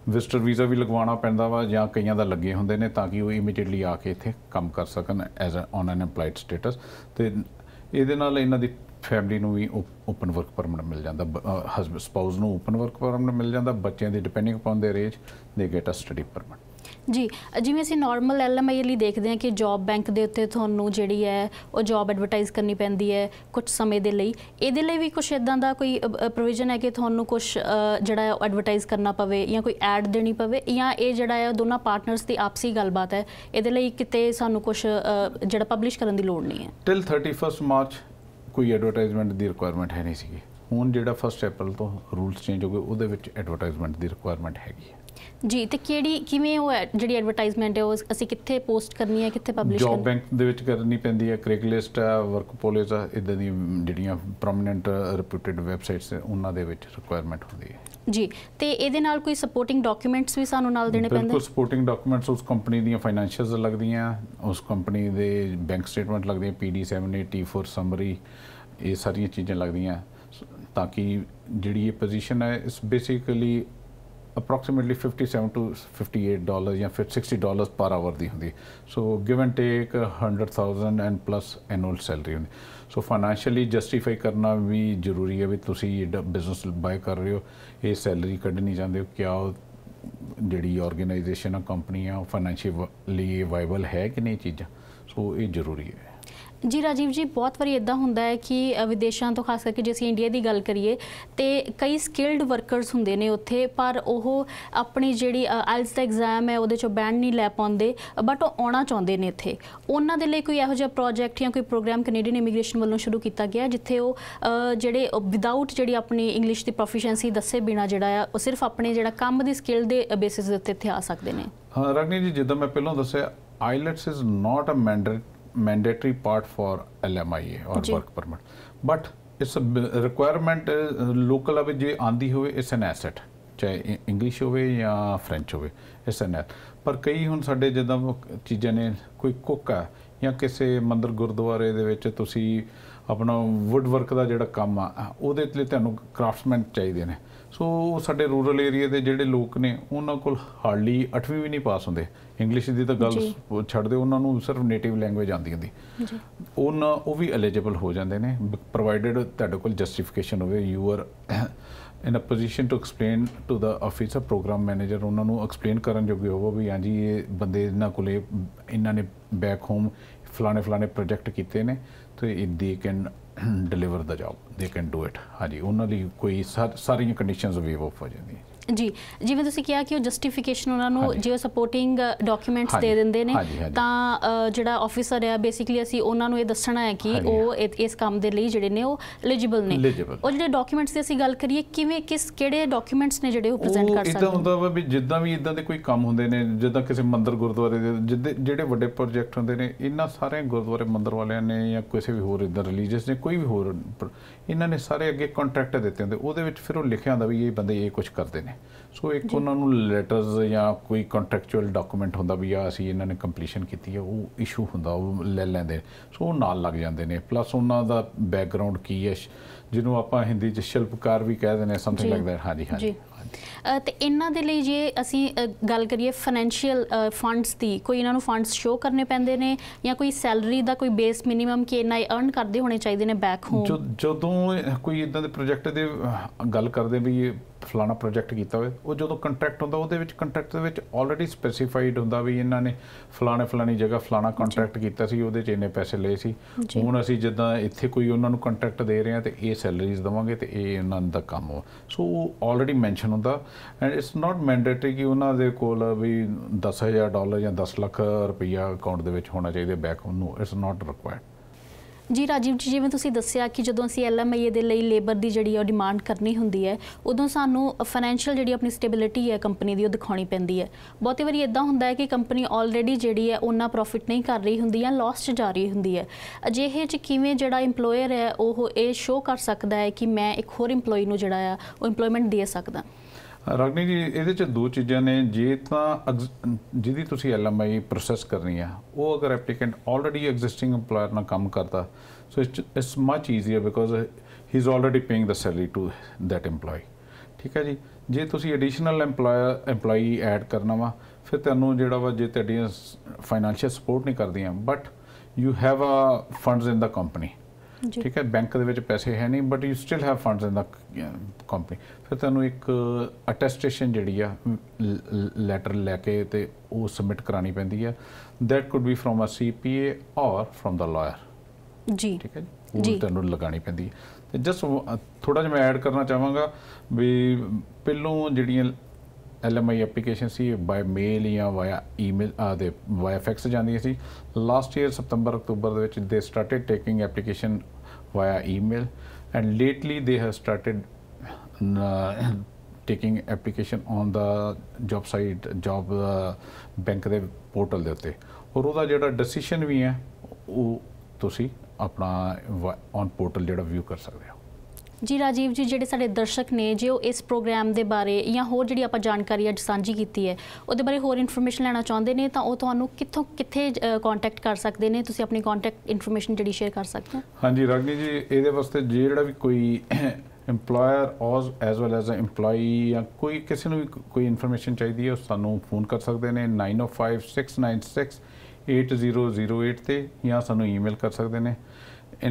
ਵਿਜ਼ਟਰ ਵੀਜ਼ਾ ਵੀ ਲਗਵਾਉਣਾ ਪੈਂਦਾ ਵਾ ਜਾਂ ਕਈਆਂ ਦਾ ਲੱਗੇ ਹੁੰਦੇ ਨੇ ਤਾਂ ਕਿ ਉਹ ਇਮੀਡੀਏਟਲੀ ਆ ਕੇ ਇੱਥੇ ਕੰਮ ਕਰ ਸਕਣ as a on an unemployed status ਤੇ ਇਹਦੇ ਨਾਲ ਇਹਨਾਂ ਦੀ ਫੈਮਿਲੀ ਨੂੰ ਵੀ ਓਪਨ ਵਰਕ ਪਰਮਿਟ ਮਿਲ ਜਾਂਦਾ ਹਸਬੰਡ ਸਪਾਊਸ ਨੂੰ ਓਪਨ ਵਰਕ ਪਰਮਿਟ ਮਿਲ ਜਾਂਦਾ ਬੱਚਿਆਂ ਦੇ depending upon their age they get a study permit ਜੀ ਜਿਵੇਂ ਅਸੀਂ ਨਾਰਮਲ ਐਲਐਮਆਈ ਲਈ ਦੇਖਦੇ ਹਾਂ ਕਿ ਜੌਬ ਬੈਂਕ ਦੇ ਉੱਤੇ ਤੁਹਾਨੂੰ ਜਿਹੜੀ ਹੈ ਉਹ ਜੌਬ ਐਡਵਰਟਾਈਜ਼ ਕਰਨੀ ਪੈਂਦੀ ਹੈ ਕੁਝ ਸਮੇਂ ਦੇ ਲਈ ਇਹਦੇ ਲਈ ਵੀ ਕੁਝ ਇਦਾਂ ਦਾ ਕੋਈ ਪ੍ਰੋਵੀਜ਼ਨ ਹੈ ਕਿ ਤੁਹਾਨੂੰ ਕੁਝ ਜਿਹੜਾ ਹੈ ਐਡਵਰਟਾਈਜ਼ ਕਰਨਾ ਪਵੇ ਜਾਂ ਕੋਈ ਐਡ ਦੇਣੀ ਪਵੇ ਜਾਂ ਇਹ ਜਿਹੜਾ ਹੈ ਦੋਨਾਂ ਪਾਰਟਨਰਸ ਦੀ ਆਪਸੀ ਗੱਲਬਾਤ ਹੈ ਇਹਦੇ ਲਈ ਕਿਤੇ ਸਾਨੂੰ ਕੁਝ ਜਿਹੜਾ ਪਬਲਿਸ਼ ਕਰਨ ਦੀ ਲੋੜ ਨਹੀਂ ਹੈ ਟਿਲ 31 ਮਾਰਚ ਕੋਈ ਐਡਵਰਟਾਈਜ਼ਮੈਂਟ ਦੀ ਰਿਕੁਆਇਰਮੈਂਟ ਹੈ ਨਹੀਂ ਸੀਗੀ ਹੁਣ ਜਿਹੜਾ 1 ਅਪ੍ਰੈਲ ਤੋਂ ਰੂਲਸ ਚੇਂਜ ਹੋ ਗਏ ਉਹਦੇ ਵਿੱਚ ਐਡਵਰਟਾਈਜ਼ਮੈਂਟ ਦੀ ਰਿਕੁਆਇਰਮੈਂਟ ਹੈਗੀ ਹੈ ਜੀ ਤੇ ਕਿਹੜੀ ਕਿਵੇਂ ਉਹ ਜਿਹੜੀ ਐਡਵਰਟਾਈਜ਼ਮੈਂਟ ਹੈ ਉਹ ਅਸੀਂ ਕਿੱਥੇ ਪੋਸਟ ਕਰਨੀ ਹੈ ਕਿੱਥੇ ਪਬਲਿਸ਼ ਕਰਨੀ ਹੈ ਜੌਬ ਬੈਂਕ ਦੇ ਵਿੱਚ ਕਰਨੀ ਪੈਂਦੀ ਹੈ ਕ੍ਰਿਗਲਿਸਟ ਵਰਕ ਵਰਕਪੋਲਿਸ ਆ ਇਦਾਂ ਦੀ ਜਿਹੜੀਆਂ ਪ੍ਰੋਮਿਨੈਂਟ ਰਿਪਿਊਟਡ ਵੈਬਸਾਈਟਸ ਨੇ ਉਹਨਾਂ ਦੇ ਵਿੱਚ ਰਿਕੁਆਇਰਮੈਂਟ ਹੁੰਦੀ ਹੈ ਜੀ ਤੇ ਇਹਦੇ ਨਾਲ ਕੋਈ ਸਪੋਰਟਿੰਗ ਡਾਕੂਮੈਂਟਸ ਵੀ ਸਾਨੂੰ ਨਾਲ ਦੇਣੇ ਪੈਂਦੇ ਬਿਲਕੁਲ ਸਪੋਰਟਿੰਗ ਡਾਕੂਮੈਂਟਸ ਉਸ ਕੰਪਨੀ ਦੀਆਂ ਫਾਈਨੈਂਸ਼ੀਅਲਸ ਲੱਗਦੀਆਂ ਉਸ ਕੰਪਨੀ ਦੇ ਬੈਂਕ ਸਟੇਟਮੈਂਟ ਲੱਗਦੀਆਂ ਪੀਡੀ 784 T4 ਸਮਰੀ ਇਹ ਸਾਰੀਆਂ ਚੀਜ਼ਾਂ ਲੱਗਦੀਆਂ ਤਾਂ ਕਿ ਜਿਹੜੀ ਇਹ ਪੋਜੀਸ਼ਨ ਹੈ ਇਸ ਬੇਸਿਕਲੀ ਅਪਰੋਕਸੀਮੇਟਲੀ 57 ਟੂ 58 ਡਾਲਰ ਜਾਂ ਫਿਰ 60 ਡਾਲਰ ਪਰ ਆਵਰ ਦੀ ਹੁੰਦੀ so give and take 100000 and plus annual salary ਹੁੰਦੀ ਸੋ ਫਾਈਨੈਂਸ਼ੀਅਲੀ ਜਸਟੀਫਾਈ ਕਰਨਾ ਵੀ ਜ਼ਰੂਰੀ ਹੈ ਵੀ ਤੁਸੀਂ ਇਹ ਬਿਜ਼ਨਸ ਬਾਏ ਕਰ ਰਹੇ ਹੋ ਇਹ ਸੈਲਰੀ ਕੱਢਣੀ ਜਾਂਦੇ ਹੋ ਕਿਆ ਜਿਹੜੀ ਆਰਗੇਨਾਈਜੇਸ਼ਨ ਆ ਕੰਪਨੀ ਆ ਫਾਈਨੈਂਸ਼ੀਅਲੀ ਵਾਇਬਲ ਹੈ ਕਿ ਨਹੀਂ ਚੀਜ਼ਾਂ ਸੋ ਇਹ ਜ਼ਰੂਰੀ ਹੈ ਜੀ ਰਾਜੀਵ ਜੀ ਬਹੁਤ ਵਾਰੀ ਇਦਾਂ ਹੁੰਦਾ ਹੈ ਕਿ ਵਿਦੇਸ਼ਾਂ ਤੋਂ ਖਾਸ ਕਰਕੇ ਜੇ ਅਸੀਂ ਇੰਡੀਆ ਦੀ ਗੱਲ ਕਰੀਏ ਤੇ ਕਈ ਸਕਿਲਡ ਵਰਕਰਸ ਹੁੰਦੇ ਨੇ ਉੱਥੇ ਪਰ ਉਹ ਆਪਣੀ ਜਿਹੜੀ ਆਲਸ ਦਾ ਐਗਜ਼ਾਮ ਹੈ ਉਹਦੇ ਚੋਂ ਬੈਂਡ ਨਹੀਂ ਲੈ ਪਾਉਂਦੇ ਬਟ ਉਹ ਆਉਣਾ ਚਾਹੁੰਦੇ ਨੇ ਇੱਥੇ ਉਹਨਾਂ ਦੇ ਲਈ ਕੋਈ ਇਹੋ ਜਿਹਾ ਪ੍ਰੋਜੈਕਟ ਜਾਂ ਕੋਈ ਪ੍ਰੋਗਰਾਮ ਕੈਨੇਡੀਅਨ ਇਮੀਗ੍ਰੇਸ਼ਨ ਵੱਲੋਂ ਸ਼ੁਰੂ ਕੀਤਾ ਗਿਆ ਜਿੱਥੇ ਉਹ ਜਿਹੜੇ ਵਿਦਆਊਟ ਜਿਹੜੀ ਆਪਣੀ ਇੰਗਲਿਸ਼ ਦੀ ਪ੍ਰੋਫੀਸ਼ੀਐਂਸੀ ਦੱਸੇ ਬਿਨਾ ਜਿਹੜਾ ਆ ਉਹ ਸਿਰਫ ਆਪਣੇ ਜਿਹੜਾ ਕੰਮ ਦੀ ਸਕਿੱਲ ਦੇ ਬੇਸਿਸ ਦੇ ਉੱਤੇ ਇੱਥੇ ਆ ਸਕਦੇ ਨੇ ਹਾਂ ਰਗਨੀ ਜੀ ਜਿੱਦਾਂ ਮੈਂ ਪਹਿਲਾਂ ਦੱਸਿਆ IELTS is not a mandate mandatory part for LMIA or G. work permit. But it's a requirement uh, local ਅਵੇ ਜੇ ਆਂਦੀ ਹੋਵੇ ਇਟਸ ਐਨ ਐਸੈਟ ਚਾਹੇ ਇੰਗਲਿਸ਼ ਹੋਵੇ ਜਾਂ ਫ੍ਰੈਂਚ ਹੋਵੇ ਇਟਸ ਐਨ ਐਸੈਟ ਪਰ ਕਈ ਹੁਣ ਸਾਡੇ ਜਦੋਂ ਚੀਜ਼ਾਂ ਨੇ ਕੋਈ ਕੁੱਕ ਆ ਜਾਂ ਕਿਸੇ ਮੰਦਰ ਗੁਰਦੁਆਰੇ ਦੇ ਵਿੱਚ ਤੁਸੀਂ ਆਪਣਾ ਵੁੱਡ ਵਰਕ ਦਾ ਜਿਹੜਾ ਕੰਮ ਆ ਉਹਦੇ ਲਈ ਤੁਹਾਨੂੰ ਕਰਾਫਟਸਮੈਨ ਚਾਹੀਦੇ ਨੇ ਸੋ ਸਾਡੇ ਰੂਰਲ ਏਰੀਆ ਦੇ ਜਿਹੜੇ ਲੋਕ ਨੇ ਉਹਨਾਂ ਕੋਲ ਹਾਰਡਲੀ 8ਵੀਂ ਵੀ ਨਹੀਂ ਪਾਸ ਹੁੰਦੇ ਇੰਗਲਿਸ਼ ਦੀ ਤਾਂ ਗੱਲ ਛੱਡ ਉਹਨਾਂ ਨੂੰ ਸਿਰਫ ਨੇਟਿਵ ਲੈਂਗੁਏਜ ਆਉਂਦੀ ਹੁੰਦੀ ਉਹਨਾਂ ਉਹ ਵੀ ਐਲੀਜੀਬਲ ਹੋ ਜਾਂਦੇ ਨੇ ਪ੍ਰੋਵਾਈਡਡ ਤੁਹਾਡੇ ਕੋਲ ਜਸਟੀਫਿਕੇਸ਼ਨ ਹੋਵੇ you are in a position to explain to the officer program manager ਉਹਨਾਂ ਨੂੰ ਐਕਸਪਲੇਨ ਕਰਨ ਜੋਗੇ ਹੋਵੋ ਵੀ ਹਾਂਜੀ ਇਹ ਬੰਦੇ ਇਹਨਾਂ ਕੋਲੇ ਇਹਨਾਂ ਨੇ ਬੈਕ ਹੋਮ ਫਲਾਣੇ ਫਲਾਣੇ ਪ੍ਰੋਜੈਕਟ ਕੀਤੇ ਨੇ ਤੇ ਇਹ they can deliver the job they can do it ਹਾਂਜੀ ਉਹਨਾਂ ਲਈ ਕੋਈ ਸਾਰੀਆਂ ਕੰਡੀਸ਼ਨਸ ਵੇਵ ਆਫ ਹੋ ਜਾਂਦੀਆਂ ਜੀ ਜਿਵੇਂ ਤੁਸੀਂ ਕਿਹਾ ਕਿ ਉਹ ਜਸਟੀਫਿਕੇਸ਼ਨ ਉਹਨਾਂ ਨੂੰ ਜੇ ਸਪੋਰਟਿੰਗ ਡਾਕੂਮੈਂਟਸ ਦੇ ਦਿੰਦੇ ਨੇ ਤਾਂ ਜਿਹੜਾ ਆਫੀਸਰ ਹੈ ਬੇਸਿਕਲੀ ਅਸੀਂ ਉਹਨਾਂ ਨੂੰ ਇਹ ਦੱਸਣਾ ਹੈ ਕਿ ਉਹ ਇਸ ਕੰਮ ਦੇ ਲਈ ਜਿਹੜੇ ਨੇ ਉਹ ਐਲੀਜੀਬਲ ਨੇ ਉਹ ਜਿਹੜੇ ਡਾਕੂਮੈਂਟਸ ਦੀ ਅਸੀਂ ਗੱਲ ਕਰੀਏ ਕਿਵੇਂ ਕਿਸ ਕਿਹੜੇ ਡਾਕੂਮੈਂਟਸ ਨੇ ਜਿਹੜੇ ਉਹ ਪ੍ਰੈਜ਼ੈਂਟ ਕਰ ਸਕਦੇ ਇਦਾਂ ਹੁੰਦਾ ਵਾ ਵੀ ਜਿੱਦਾਂ ਵੀ ਇਦਾਂ ਦੇ ਕੋਈ ਕੰਮ ਹੁੰਦੇ ਨੇ ਜਿੱਦਾਂ ਕਿਸੇ ਮੰਦਰ ਗੁਰਦੁਆਰੇ ਦੇ ਜਿਹੜੇ ਵੱਡੇ ਪ੍ਰੋਜੈਕਟ ਹੁੰਦੇ ਨੇ ਇਹਨਾਂ ਸਾਰੇ ਗੁਰਦੁਆਰੇ ਮੰਦਰ ਵਾਲਿਆਂ ਨੇ ਜਾਂ ਕਿਸੇ ਵੀ ਹੋਰ ਇਦਾਂ ਰਿਲੀਜੀਅਸ ਨੇ ਕੋਈ ਵੀ ਹੋਰ ਇਹਨਾਂ ਨੇ ਸਾਰੇ ਅੱਗੇ ਕੰਟਰੈਕਟ ਦਿੱਤੇ ਹੁੰਦੇ ਉਹਦੇ ਵਿੱਚ ਫਿਰ ਉਹ ਲਿਖਿਆ ਹੁੰਦਾ ਵੀ ਇਹ ਬੰਦੇ ਇਹ ਕੁਝ ਕਰਦੇ ਨੇ ਸੋ ਇੱਕ ਉਹਨਾਂ ਨੂੰ ਲੈਟਰਸ ਜਾਂ ਕੋਈ ਕੰਟਰੈਕਚੁਅਲ ਡਾਕੂਮੈਂਟ ਹੁੰਦਾ ਵੀ ਆ ਅਸੀਂ ਇਹਨਾਂ ਨੇ ਕੰਪਲੀਸ਼ਨ ਕੀਤੀ ਹੈ ਉਹ ਇਸ਼ੂ ਹੁੰਦਾ ਉਹ ਲੈ ਲੈਂਦੇ ਸੋ ਉਹ ਨਾਲ ਲੱਗ ਜਾਂਦੇ ਨੇ ਪਲੱਸ ਉਹਨਾਂ ਦਾ ਬੈਕਗ੍ਰਾਉਂਡ ਕੀ ਹੈ ਜਿਹਨੂੰ ਆਪਾਂ ਹਿੰਦੀ 'ਚ ਸ਼ਿਲਪਕਾਰ ਵੀ ਕਹਿ ਦਿੰਦੇ ਸਮਥਿੰਗ ਲਾਈਕ ਦੈਟ ਹਾਂਜੀ ਹਾਂਜੀ ਤੇ ਇਹਨਾਂ ਦੇ ਲਈ ਜੇ ਅਸੀਂ ਗੱਲ ਕਰੀਏ ਫਾਈਨੈਂਸ਼ੀਅਲ ਫੰਡਸ ਦੀ ਕੋਈ ਇਹਨਾਂ ਨੂੰ ਫੰਡਸ ਸ਼ੋ ਕਰਨੇ ਪੈਂਦੇ ਨੇ ਜਾਂ ਕੋਈ ਸੈਲਰੀ ਦਾ ਕੋਈ ਬੇਸ ਮਿਨੀਮਮ ਕਿ ਇਹਨਾਂ ਅਰਨ ਕਰਦੇ ਹੋਣੇ ਚਾਹੀਦੇ ਨੇ ਬੈਕ ਹੋਮ ਜਦੋਂ ਕੋਈ ਇਦਾਂ ਦੇ ਪ੍ਰੋਜੈਕਟ ਦੇ ਗੱਲ ਕਰਦੇ ਵੀ ਇਹ ਫਲਾਣਾ ਪ੍ਰੋਜੈਕਟ ਕੀਤਾ ਹੋਵੇ ਉਹ ਜਦੋਂ ਕੰਟਰੈਕਟ ਹੁੰਦਾ ਉਹਦੇ ਵਿੱਚ ਕੰਟਰੈਕਟ ਦੇ ਵਿੱਚ ਆਲਰੇਡੀ ਸਪੈਸੀਫਾਈਡ ਹੁੰਦਾ ਵੀ ਇਹਨਾਂ ਨੇ ਫਲਾਣੇ ਫਲਾਣੀ ਜਗ੍ਹਾ ਫਲਾਣਾ ਕੰਟਰੈਕਟ ਕੀਤਾ ਸੀ ਉਹਦੇ 'ਚ ਇੰਨੇ ਪੈਸੇ ਲਏ ਸੀ ਹੁਣ ਅਸੀਂ ਜਿੱਦਾਂ ਇੱਥੇ ਕੋਈ ਉਹਨਾਂ ਨੂੰ ਕੰਟਰੈਕਟ ਦੇ ਰਹੇ ਆ ਤੇ ਇਹ ਸੈਲਰੀਜ਼ ਦਵਾਂਗੇ ਤੇ ਇਹ ਉਹਨਾਂ ਦਾ ਕੰਮ ਹੋ ਸੋ ਉਹ ਆਲਰੇਡੀ ਮੈਂਸ਼ਨ ਹੁੰਦਾ ਐਂਡ ਇਟਸ ਨਾਟ ਮੈਂਡੇਟਰੀ ਕਿ ਉਹਨਾਂ ਦੇ ਕੋਲ ਵੀ 10000 ਡਾਲਰ ਜਾਂ 10 ਲੱਖ ਰੁਪਈਆ ਅਕਾਊਂਟ ਦੇ ਵਿੱਚ ਹੋਣਾ ਚਾਹੀਦਾ ਬੈਕ ਉਹਨੂੰ ਇਟਸ ਨਾਟ ਰਿਕੁਆਇਰਡ ਜੀ ਰਾਜੀਵ ਜੀ ਜਿਵੇਂ ਤੁਸੀਂ ਦੱਸਿਆ ਕਿ ਜਦੋਂ ਅਸੀਂ ਐਲਐਮਆਈਏ ਦੇ ਲਈ ਲੇਬਰ ਦੀ ਜਿਹੜੀ ਉਹ ਡਿਮਾਂਡ ਕਰਨੀ ਹੁੰਦੀ ਹੈ ਉਦੋਂ ਸਾਨੂੰ ਫਾਈਨੈਂਸ਼ੀਅਲ ਜਿਹੜੀ ਆਪਣੀ ਸਟੇਬਿਲਿਟੀ ਹੈ ਕੰਪਨੀ ਦੀ ਉਹ ਦਿਖਾਉਣੀ ਪੈਂਦੀ ਹੈ ਬਹੁਤੇ ਵਾਰੀ ਇਦਾਂ ਹੁੰਦਾ ਹੈ ਕਿ ਕੰਪਨੀ ਆਲਰੇਡੀ ਜਿਹੜੀ ਹੈ ਉਹਨਾਂ ਪ੍ਰੋਫਿਟ ਨਹੀਂ ਕਰ ਰਹੀ ਹੁੰਦੀ ਜਾਂ ਲਾਸ 'ਚ ਜਾ ਰਹੀ ਹੁੰਦੀ ਹੈ ਅਜਿਹੇ 'ਚ ਕਿਵੇਂ ਜਿਹੜਾ ਏਮਪਲੋਇਰ ਹੈ ਉਹ ਇਹ ਸ਼ੋਅ ਕਰ ਸਕਦਾ ਹੈ ਕਿ ਮੈਂ ਇੱਕ ਹੋਰ ਏਮਪਲੋਈ ਨੂੰ ਜਿਹੜਾ ਆ ਉਹ ਏਮਪਲੋਇਮੈਂਟ ਦੇ ਸਕਦਾ ਰਗਨੀ ਜੀ ਇਹਦੇ ਚ ਦੋ ਚੀਜ਼ਾਂ ਨੇ ਜੇ ਤਾਂ ਜਿਹਦੀ ਤੁਸੀਂ ਐਲਐਮਆਈ ਪ੍ਰੋਸੈਸ ਕਰਨੀ ਆ ਉਹ ਅਗਰ ਐਪਲੀਕੈਂਟ ਆਲਰੇਡੀ ਐਗਜ਼ਿਸਟਿੰਗ ਏਮਪਲੋਇਰ ਨਾਲ ਕੰਮ ਕਰਦਾ so it's much easier because he is already paying the salary to that employee ਠੀਕ ਹੈ ਜੀ ਜੇ ਤੁਸੀਂ ਐਡੀਸ਼ਨਲ ਏਮਪਲੋਇਰ ਏਮਪਲਾਈ ਐਡ ਕਰਨਾ ਵਾ ਫਿਰ ਤੁਹਾਨੂੰ ਜਿਹੜਾ ਵਾ ਜੇ ਤੁਹਾਡੀ ਫਾਈਨੈਂਸ਼ੀਅਲ ਸਪੋਰਟ ਨਹੀਂ ਕਰਦੀਆਂ but you have a funds in the company ਠੀਕ ਹੈ ਬੈਂਕ ਦੇ ਵਿੱਚ ਪੈਸੇ ਹੈ ਨਹੀਂ but you still have funds in the company ਫਿਰ ਤੁਹਾਨੂੰ ਇੱਕ ਅਟੈਸਟੇਸ਼ਨ ਜਿਹੜੀ ਆ ਲੈਟਰ ਲੈ ਕੇ ਤੇ ਉਹ ਸਬਮਿਟ ਕਰਾਣੀ ਪੈਂਦੀ ਆ that could be firm a CPA or firm ਦਾ ਲਾਇਰ ਜੀ ਠੀਕ ਹੈ ਜੀ ਉਹ ਤੁਹਾਨੂੰ ਲਗਾਣੀ ਪੈਂਦੀ ਹੈ ਤੇ ਜਸਟ ਥੋੜਾ ਜਿਹਾ ਮੈਂ ਐਡ ਕਰਨਾ ਚਾਹਾਂਗਾ ਵੀ ਪਹਿਲੋਂ ਜਿਹੜੀਆਂ ਐਲਐਮਆਈ ਐਪਲੀਕੇਸ਼ਨ ਸੀ ਬਾਈ ਮੇਲ ਜਾਂ ਵਾਇਆ ਈਮੇਲ ਆ ਦੇ ਵਾਇਆ ਫੈਕਸ ਜਾਂਦੀ ਸੀ ਲਾਸਟ ਈਅਰ ਸਤੰਬਰ ਅਕਤੂਬਰ ਦੇ ਵਿੱਚ they started taking application via email and lately they have started uh, taking application on the job site job bank ਦੇ portal ਦੇ ਉੱਤੇ ਔਰ ਉਹਦਾ ਜਿਹੜਾ decision ਵੀ ਹੈ ਉਹ ਤੁਸੀਂ ਆਪਣਾ on portal ਜਿਹੜਾ view ਕਰ ਸਕਦੇ ਹੋ ਜੀ ਰਾਜੀਵ ਜੀ ਜਿਹੜੇ ਸਾਡੇ ਦਰਸ਼ਕ ਨੇ ਜੇ ਉਹ ਇਸ ਪ੍ਰੋਗਰਾਮ ਦੇ ਬਾਰੇ ਜਾਂ ਹੋਰ ਜਿਹੜੀ ਆਪਾਂ ਜਾਣਕਾਰੀ ਅੱਜ ਸਾਂਝੀ ਕੀਤੀ ਹੈ ਉਹਦੇ ਬਾਰੇ ਹੋਰ ਇਨਫੋਰਮੇਸ਼ਨ ਲੈਣਾ ਚਾਹੁੰਦੇ ਨੇ ਤਾਂ ਉਹ ਤੁਹਾਨੂੰ ਕਿੱਥੋਂ ਕਿੱਥੇ ਕੰਟੈਕਟ ਕਰ ਸਕਦੇ ਨੇ ਤੁਸੀਂ ਆਪਣੀ ਕੰਟੈਕਟ ਇਨਫੋਰਮੇਸ਼ਨ ਜਿਹੜੀ ਸ਼ੇਅਰ ਕਰ ਸਕਦੇ ਹੋ ਹਾਂਜੀ ਰਾਗਨੀ ਜੀ ਇਹਦੇ ਵਾਸਤੇ ਜਿਹੜਾ ਵੀ ਕੋਈ employer or as well as a employee ਜਾਂ ਕੋਈ ਕਿਸੇ ਨੂੰ ਵੀ ਕੋਈ ਇਨਫੋਰਮੇਸ਼ਨ ਚਾਹੀਦੀ ਹੈ ਉਹ ਸਾਨੂੰ ਫੋਨ ਕਰ ਸਕਦੇ ਨੇ 9056968008 ਤੇ ਜਾਂ ਸਾਨੂੰ ਈਮੇਲ ਕਰ ਸਕਦੇ ਨੇ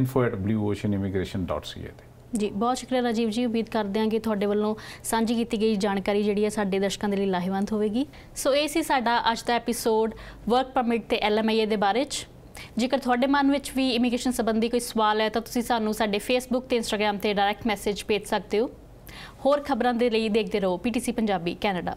info@blueoceanimmigration.ca ਤੇ ਜੀ ਬਹੁਤ ਸ਼ੁਕਰੀਆ ਰਾਜੀਵ ਜੀ ਉਮੀਦ ਕਰਦੇ ਹਾਂ ਕਿ ਤੁਹਾਡੇ ਵੱਲੋਂ ਸਾਂਝੀ ਕੀਤੀ ਗਈ ਜਾਣਕਾਰੀ ਜਿਹੜੀ ਹੈ ਸਾਡੇ ਦਰਸ਼ਕਾਂ ਦੇ ਲਈ ਲਾਹੇਵੰਦ ਹੋਵੇਗੀ ਸੋ ਇਹ ਸੀ ਸਾਡਾ ਅੱਜ ਦਾ ਐਪੀਸੋਡ ਵਰਕ ਪਰਮਿਟ ਤੇ ਐਲਐਮਆਈਏ ਦੇ ਬਾਰੇ ਵਿੱਚ ਜੇਕਰ ਤੁਹਾਡੇ ਮਨ ਵਿੱਚ ਵੀ ਇਮੀਗ੍ਰੇਸ਼ਨ ਸੰਬੰਧੀ ਕੋਈ ਸਵਾਲ ਹੈ ਤਾਂ ਤੁਸੀਂ ਸਾਨੂੰ ਸਾਡੇ ਫੇਸਬੁੱਕ ਤੇ ਇੰਸਟਾਗ੍ਰam ਤੇ ਡਾਇਰੈਕਟ ਮੈਸੇਜ ਭੇਜ ਸਕਦੇ ਹੋ ਹੋਰ ਖਬਰਾਂ ਦੇ ਲਈ ਦੇਖਦੇ ਰਹੋ ਪੀਟੀਸੀ ਪੰਜਾਬੀ ਕੈਨੇਡਾ